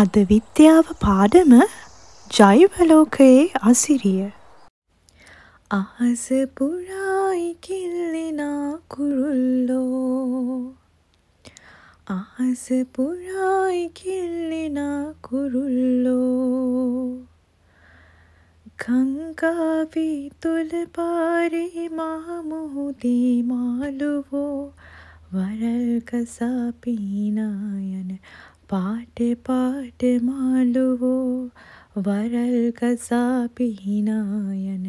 අද විද්‍යාව පාඩම ජෛවලෝකයේ අසිරිය. අහස පුරායි කිල්ලෙනා කුරුල්ලෝ අහස පුරායි කිල්ලෙනා කුරුල්ලෝ ගංගාවි තුල පාරේ මහමුහුදී මාළුවෝ වරල්කසා පීනා යන පාටෙ පාටෙ මාළුවෝ වරල් ගසා පිහිනා යන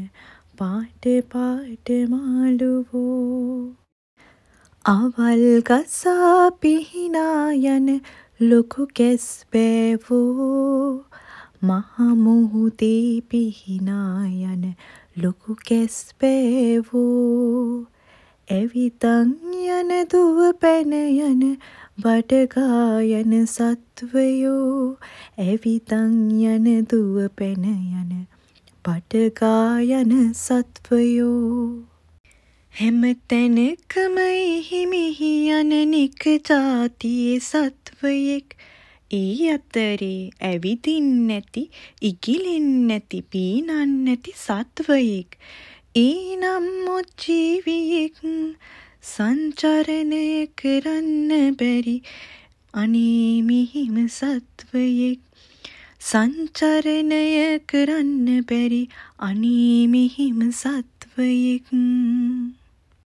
පාටෙ පාටෙ මාළුවෝ අවල් ගසා පිහිනා යන ලොකු කෙස් බෑවෝ මහමුහුදී පිහිනා යන ලොකු කෙස් බෑවෝ ඇවිතන් යන දුව පැන යන බඩගා යන සත්වයෝ ඇවිතං යන දුව පැන යන බඩගා යන සත්වයෝ හැම තැනකම එහිමිහි යන නිකජාතියේ සත්වයෙක් ඒ අතරේ ඇවිදින් නැති ඉගිලෙන් නැති පීනන් නැති සත්වයෙක් ඒනම් මොජීවියෙක් සංචරණය කරන්න බැරි අනේ මිහිම සත්වයෙක් සංචරණය කරන්න බැරි අනේ මිහිම සත්වයෙක්